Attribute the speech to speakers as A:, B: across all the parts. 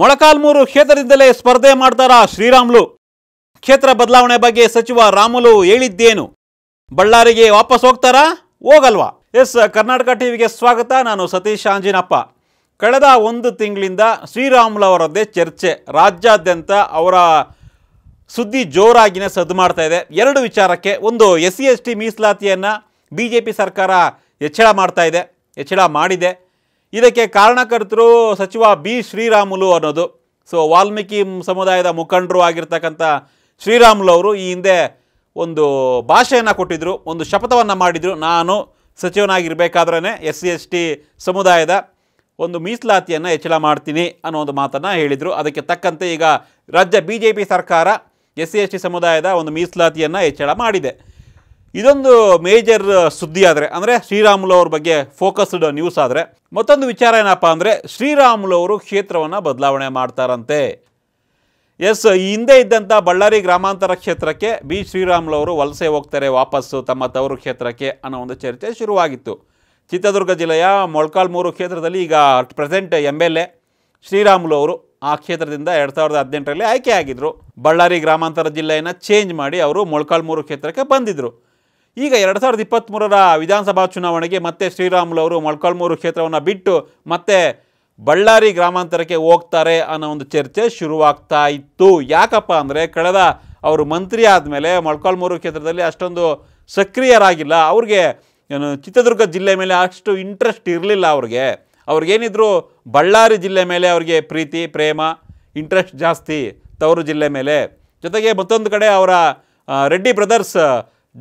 A: ಮೊಳಕಾಲ್ಮೂರು ಕ್ಷೇತ್ರದಿಂದಲೇ ಸ್ಪರ್ಧೆ ಮಾಡ್ತಾರಾ ಶ್ರೀರಾಮ್ಲು ಕ್ಷೇತ್ರ ಬದಲಾವಣೆ ಬಗ್ಗೆ ಸಚಿವ ರಾಮುಲು ಹೇಳಿದ್ದೇನು ಬಳ್ಳಾರಿಗೆ ವಾಪಸ್ ಹೋಗ್ತಾರಾ ಹೋಗಲ್ವಾ ಎಸ್ ಕರ್ನಾಟಕ ಟಿವಿಗೆ ಸ್ವಾಗತ ನಾನು ಸತೀಶ್ ಆಂಜಿನಪ್ಪ ಕಳೆದ ಒಂದು ತಿಂಗಳಿಂದ ಶ್ರೀರಾಮುಲು ಅವರದ್ದೇ ಚರ್ಚೆ ರಾಜ್ಯಾದ್ಯಂತ ಅವರ ಸುದ್ದಿ ಜೋರಾಗಿನೇ ಸದ್ದು ಮಾಡ್ತಾ ಇದೆ ಎರಡು ವಿಚಾರಕ್ಕೆ ಒಂದು ಎಸ್ ಸಿ ಎಸ್ ಟಿ ಮೀಸಲಾತಿಯನ್ನು ಬಿ ಜೆ ಪಿ ಸರ್ಕಾರ ಹೆಚ್ಚಳ ಮಾಡ್ತಾ ಇದೆ ಹೆಚ್ಚಳ ಮಾಡಿದೆ ಇದಕ್ಕೆ ಕಾರಣಕರ್ತರು ಸಚಿವ ಬಿ ಶ್ರೀರಾಮುಲು ಅನ್ನೋದು ಸೊ ವಾಲ್ಮೀಕಿ ಸಮುದಾಯದ ಮುಖಂಡರು ಆಗಿರ್ತಕ್ಕಂಥ ಶ್ರೀರಾಮುಲು ಅವರು ಈ ಹಿಂದೆ ಒಂದು ಭಾಷೆಯನ್ನು ಕೊಟ್ಟಿದ್ದರು ಒಂದು ಶಪಥವನ್ನು ಮಾಡಿದರು ನಾನು ಸಚಿವನಾಗಿರಬೇಕಾದ್ರೇ ಎಸ್ ಸಿ ಎಸ್ ಟಿ ಸಮುದಾಯದ ಒಂದು ಮೀಸಲಾತಿಯನ್ನು ಹೆಚ್ಚಳ ಮಾಡ್ತೀನಿ ಅನ್ನೋ ಒಂದು ಮಾತನ್ನು ಹೇಳಿದರು ಅದಕ್ಕೆ ತಕ್ಕಂತೆ ಈಗ ರಾಜ್ಯ ಬಿ ಜೆ ಪಿ ಸರ್ಕಾರ ಎಸ್ ಸಿ ಎಸ್ ಟಿ ಸಮುದಾಯದ ಒಂದು ಮೀಸಲಾತಿಯನ್ನು ಹೆಚ್ಚಳ ಮಾಡಿದೆ ಇದೊಂದು ಮೇಜರ್ ಸುದ್ದಿ ಆದರೆ ಅಂದರೆ ಶ್ರೀರಾಮುಲು ಅವ್ರ ಬಗ್ಗೆ ಫೋಕಸ್ಡ್ ನ್ಯೂಸ್ ಆದರೆ ಮತ್ತೊಂದು ವಿಚಾರ ಏನಪ್ಪ ಅಂದರೆ ಶ್ರೀರಾಮುಲು ಅವರು ಕ್ಷೇತ್ರವನ್ನು ಬದಲಾವಣೆ ಮಾಡ್ತಾರಂತೆ ಎಸ್ ಈ ಹಿಂದೆ ಇದ್ದಂಥ ಬಳ್ಳಾರಿ ಗ್ರಾಮಾಂತರ ಕ್ಷೇತ್ರಕ್ಕೆ ಬಿ ಶ್ರೀರಾಮುಲು ಅವರು ವಲಸೆ ಹೋಗ್ತಾರೆ ವಾಪಸ್ಸು ತಮ್ಮ ತವರು ಕ್ಷೇತ್ರಕ್ಕೆ ಅನ್ನೋ ಒಂದು ಚರ್ಚೆ ಶುರುವಾಗಿತ್ತು ಚಿತ್ರದುರ್ಗ ಜಿಲ್ಲೆಯ ಮೊಳಕಾಲ್ಮೂರು ಕ್ಷೇತ್ರದಲ್ಲಿ ಈಗ present M L A Sriramulu ಅವರು ಆ ಕ್ಷೇತ್ರದಿಂದ ಎರಡು ಸಾವಿರದ ಹದಿನೆಂಟರಲ್ಲಿ ಆಗಿದ್ದರು ಬಳ್ಳಾರಿ ಗ್ರಾಮಾಂತರ ಜಿಲ್ಲೆಯನ್ನು ಚೇಂಜ್ ಮಾಡಿ ಅವರು ಮೊಳಕಾಲ್ಮೂರು ಕ್ಷೇತ್ರಕ್ಕೆ ಬಂದಿದ್ದರು ಈಗ ಎರಡು ಸಾವಿರದ ಇಪ್ಪತ್ತ್ಮೂರರ ವಿಧಾನಸಭಾ ಚುನಾವಣೆಗೆ ಮತ್ತೆ ಶ್ರೀರಾಮುಲು ಅವರು ಮೊಳಕಾಲ್ಮೂರು ಕ್ಷೇತ್ರವನ್ನು ಬಿಟ್ಟು ಮತ್ತೆ ಬಳ್ಳಾರಿ ಗ್ರಾಮಾಂತರಕ್ಕೆ ಹೋಗ್ತಾರೆ ಅನ್ನೋ ಒಂದು ಚರ್ಚೆ ಶುರುವಾಗ್ತಾ ಇತ್ತು ಯಾಕಪ್ಪ ಅಂದರೆ ಕಳೆದ ಅವರು ಮಂತ್ರಿ ಆದಮೇಲೆ ಮೊಳಕಾಲ್ಮೂರು ಕ್ಷೇತ್ರದಲ್ಲಿ ಅಷ್ಟೊಂದು ಸಕ್ರಿಯರಾಗಿಲ್ಲ ಅವ್ರಿಗೆ ಏನು ಚಿತ್ರದುರ್ಗ ಜಿಲ್ಲೆ ಮೇಲೆ ಅಷ್ಟು ಇಂಟ್ರೆಸ್ಟ್ ಇರಲಿಲ್ಲ ಅವ್ರಿಗೆ ಅವ್ರಿಗೇನಿದ್ರು ಬಳ್ಳಾರಿ ಜಿಲ್ಲೆ ಮೇಲೆ ಅವ್ರಿಗೆ ಪ್ರೀತಿ ಪ್ರೇಮ ಇಂಟ್ರೆಸ್ಟ್ ಜಾಸ್ತಿ ತವರು ಜಿಲ್ಲೆ ಮೇಲೆ ಜೊತೆಗೆ ಮತ್ತೊಂದು ಕಡೆ ಅವರ ರೆಡ್ಡಿ ಬ್ರದರ್ಸ್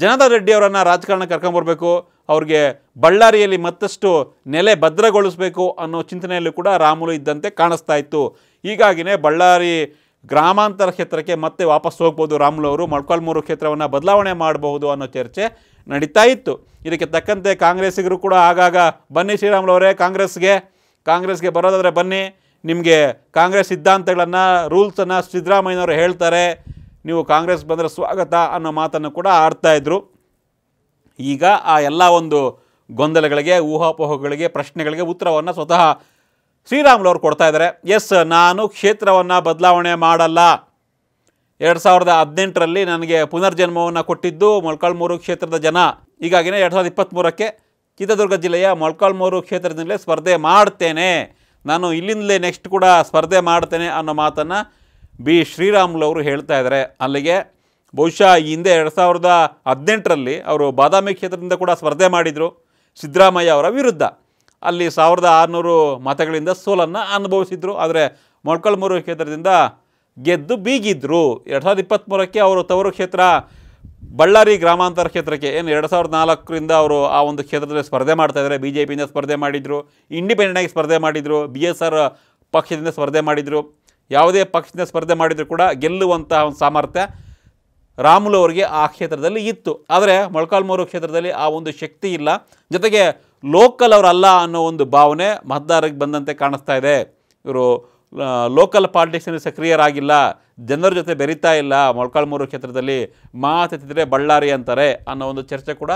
A: ಜನಾರ್ದನ್ ರೆಡ್ಡಿ ಅವರನ್ನು ರಾಜಕಾರಣ ಕರ್ಕೊಂಬರ್ಬೇಕು ಅವ್ರಿಗೆ ಬಳ್ಳಾರಿಯಲ್ಲಿ ಮತ್ತಷ್ಟು ನೆಲೆ ಭದ್ರಗೊಳಿಸಬೇಕು ಅನ್ನೋ ಚಿಂತನೆಯಲ್ಲೂ ಕೂಡ ರಾಮುಲು ಇದ್ದಂತೆ ಕಾಣಿಸ್ತಾ ಇತ್ತು ಹೀಗಾಗಿಯೇ ಬಳ್ಳಾರಿ ಗ್ರಾಮಾಂತರ ಕ್ಷೇತ್ರಕ್ಕೆ ಮತ್ತೆ ವಾಪಸ್ ಹೋಗ್ಬೋದು ರಾಮುಲು ಅವರು ಮೊಳ್ಕಾಲ್ಮೂರು ಕ್ಷೇತ್ರವನ್ನು ಬದಲಾವಣೆ ಮಾಡಬಹುದು ಅನ್ನೋ ಚರ್ಚೆ ನಡೀತಾ ಇತ್ತು ಇದಕ್ಕೆ ತಕ್ಕಂತೆ ಕಾಂಗ್ರೆಸ್ಸಿಗರು ಕೂಡ ಆಗಾಗ ಬನ್ನಿ ಶ್ರೀರಾಮುಲು ಅವರೇ ಕಾಂಗ್ರೆಸ್ಗೆ ಕಾಂಗ್ರೆಸ್ಗೆ ಬರೋದಾದರೆ ಬನ್ನಿ ನಿಮಗೆ ಕಾಂಗ್ರೆಸ್ ಸಿದ್ಧಾಂತಗಳನ್ನು ರೂಲ್ಸನ್ನು ಸಿದ್ದರಾಮಯ್ಯನವರು ಹೇಳ್ತಾರೆ ನೀವು ಕಾಂಗ್ರೆಸ್ ಬಂದರೆ ಸ್ವಾಗತ ಅನ್ನೋ ಮಾತನ್ನು ಕೂಡ ಆಡ್ತಾಯಿದ್ರು ಈಗ ಆ ಎಲ್ಲ ಒಂದು ಗೊಂದಲಗಳಿಗೆ ಊಹಾಪೋಹಗಳಿಗೆ ಪ್ರಶ್ನೆಗಳಿಗೆ ಉತ್ತರವನ್ನು ಸ್ವತಃ ಅವರು ಕೊಡ್ತಾ ಇದ್ದಾರೆ ಎಸ್ ನಾನು ಕ್ಷೇತ್ರವನ್ನು ಬದಲಾವಣೆ ಮಾಡಲ್ಲ ಎರಡು ಸಾವಿರದ ಹದಿನೆಂಟರಲ್ಲಿ ನನಗೆ ಪುನರ್ಜನ್ಮವನ್ನು ಕೊಟ್ಟಿದ್ದು ಮೊಳ್ಕಾಳ್ಮೂರು ಕ್ಷೇತ್ರದ ಜನ ಹೀಗಾಗಿನೇ ಎರಡು ಸಾವಿರದ ಇಪ್ಪತ್ತ್ಮೂರಕ್ಕೆ ಚಿತ್ರದುರ್ಗ ಜಿಲ್ಲೆಯ ಮೊಳ್ಕಾಳ್ಮೂರು ಕ್ಷೇತ್ರದಿಂದಲೇ ಸ್ಪರ್ಧೆ ಮಾಡ್ತೇನೆ ನಾನು ಇಲ್ಲಿಂದಲೇ ನೆಕ್ಸ್ಟ್ ಕೂಡ ಸ್ಪರ್ಧೆ ಮಾಡ್ತೇನೆ ಅನ್ನೋ ಮಾತನ್ನು ಬಿ ಶ್ರೀರಾಮುಲು ಅವರು ಹೇಳ್ತಾ ಇದ್ದಾರೆ ಅಲ್ಲಿಗೆ ಬಹುಶಃ ಹಿಂದೆ ಎರಡು ಸಾವಿರದ ಹದಿನೆಂಟರಲ್ಲಿ ಅವರು ಬಾದಾಮಿ ಕ್ಷೇತ್ರದಿಂದ ಕೂಡ ಸ್ಪರ್ಧೆ ಮಾಡಿದರು ಸಿದ್ದರಾಮಯ್ಯ ಅವರ ವಿರುದ್ಧ ಅಲ್ಲಿ ಸಾವಿರದ ಆರುನೂರು ಮತಗಳಿಂದ ಸೋಲನ್ನು ಅನುಭವಿಸಿದರು ಆದರೆ ಮೊಳಕಲ್ಮೂರು ಕ್ಷೇತ್ರದಿಂದ ಗೆದ್ದು ಬೀಗಿದ್ರು ಎರಡು ಸಾವಿರದ ಇಪ್ಪತ್ತ್ಮೂರಕ್ಕೆ ಅವರು ತವರು ಕ್ಷೇತ್ರ ಬಳ್ಳಾರಿ ಗ್ರಾಮಾಂತರ ಕ್ಷೇತ್ರಕ್ಕೆ ಏನು ಎರಡು ಸಾವಿರದ ನಾಲ್ಕರಿಂದ ಅವರು ಆ ಒಂದು ಕ್ಷೇತ್ರದಲ್ಲಿ ಸ್ಪರ್ಧೆ ಮಾಡ್ತಾಯಿದ್ದಾರೆ ಬಿ ಜೆ ಪಿಯಿಂದ ಸ್ಪರ್ಧೆ ಮಾಡಿದರು ಇಂಡಿಪೆಂಡೆಂಟಾಗಿ ಸ್ಪರ್ಧೆ ಮಾಡಿದರು ಬಿ ಎಸ್ ಆರ್ ಪಕ್ಷದಿಂದ ಸ್ಪರ್ಧೆ ಮಾಡಿದರು ಯಾವುದೇ ಪಕ್ಷದಿಂದ ಸ್ಪರ್ಧೆ ಮಾಡಿದರೂ ಕೂಡ ಗೆಲ್ಲುವಂತಹ ಒಂದು ಸಾಮರ್ಥ್ಯ ರಾಮುಲು ಅವರಿಗೆ ಆ ಕ್ಷೇತ್ರದಲ್ಲಿ ಇತ್ತು ಆದರೆ ಮೊಳಕಾಲ್ಮೂರು ಕ್ಷೇತ್ರದಲ್ಲಿ ಆ ಒಂದು ಶಕ್ತಿ ಇಲ್ಲ ಜೊತೆಗೆ ಲೋಕಲ್ ಅವರಲ್ಲ ಅನ್ನೋ ಒಂದು ಭಾವನೆ ಮತದಾರರಿಗೆ ಬಂದಂತೆ ಕಾಣಿಸ್ತಾ ಇದೆ ಇವರು ಲೋಕಲ್ ಪಾಲಿಟಿಕ್ಸಲ್ಲಿ ಸಕ್ರಿಯರಾಗಿಲ್ಲ ಜನರ ಜೊತೆ ಬೆರೀತಾ ಇಲ್ಲ ಮೊಳಕಾಲ್ಮೂರು ಕ್ಷೇತ್ರದಲ್ಲಿ ಮಾತೆತ್ತಿದ್ರೆ ಬಳ್ಳಾರಿ ಅಂತಾರೆ ಅನ್ನೋ ಒಂದು ಚರ್ಚೆ ಕೂಡ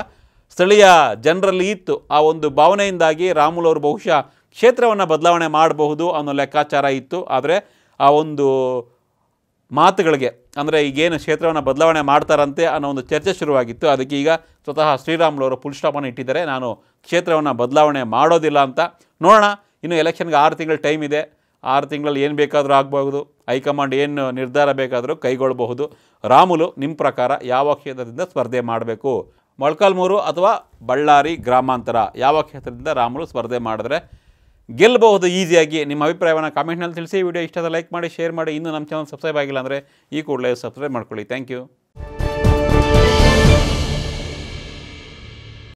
A: ಸ್ಥಳೀಯ ಜನರಲ್ಲಿ ಇತ್ತು ಆ ಒಂದು ಭಾವನೆಯಿಂದಾಗಿ ರಾಮುಲು ಅವರು ಬಹುಶಃ ಕ್ಷೇತ್ರವನ್ನು ಬದಲಾವಣೆ ಮಾಡಬಹುದು ಅನ್ನೋ ಲೆಕ್ಕಾಚಾರ ಇತ್ತು ಆದರೆ ಆ ಒಂದು ಮಾತುಗಳಿಗೆ ಅಂದರೆ ಈಗೇನು ಕ್ಷೇತ್ರವನ್ನು ಬದಲಾವಣೆ ಮಾಡ್ತಾರಂತೆ ಅನ್ನೋ ಒಂದು ಚರ್ಚೆ ಶುರುವಾಗಿತ್ತು ಅದಕ್ಕೆ ಈಗ ಸ್ವತಃ ಶ್ರೀರಾಮುಲು ಫುಲ್ ಸ್ಟಾಪನ್ನು ಇಟ್ಟಿದ್ದಾರೆ ನಾನು ಕ್ಷೇತ್ರವನ್ನು ಬದಲಾವಣೆ ಮಾಡೋದಿಲ್ಲ ಅಂತ ನೋಡೋಣ ಇನ್ನು ಎಲೆಕ್ಷನ್ಗೆ ಆರು ತಿಂಗಳು ಟೈಮ್ ಇದೆ ಆರು ತಿಂಗಳಲ್ಲಿ ಏನು ಬೇಕಾದರೂ ಆಗಬಹುದು ಹೈಕಮಾಂಡ್ ಏನು ನಿರ್ಧಾರ ಬೇಕಾದರೂ ಕೈಗೊಳ್ಳಬಹುದು ರಾಮುಲು ನಿಮ್ಮ ಪ್ರಕಾರ ಯಾವ ಕ್ಷೇತ್ರದಿಂದ ಸ್ಪರ್ಧೆ ಮಾಡಬೇಕು ಮೊಳಕಾಲ್ಮೂರು ಅಥವಾ ಬಳ್ಳಾರಿ ಗ್ರಾಮಾಂತರ ಯಾವ ಕ್ಷೇತ್ರದಿಂದ ರಾಮುಲು ಸ್ಪರ್ಧೆ ಮಾಡಿದ್ರೆ ಗೆಲ್ಲಬಹುದು ಈಸಿಯಾಗಿ ನಿಮ್ಮ ಅಭಿಪ್ರಾಯವನ್ನು ಕಾಮೆಂಟ್ನಲ್ಲಿ ತಿಳಿಸಿ ವಿಡಿಯೋ ಇಷ್ಟ ಲೈಕ್ ಮಾಡಿ ಶೇರ್ ಮಾಡಿ ಇನ್ನೂ ನಮ್ಮ ಚಾನಲ್ ಸಬ್ಸ್ಕ್ರೈಬ್ ಆಗಿಲ್ಲ ಅಂದರೆ ಈ ಕೂಡಲೇ ಸಬ್ಸ್ಕ್ರೈಬ್ ಮಾಡ್ಕೊಳ್ಳಿ ಥ್ಯಾಂಕ್ ಯು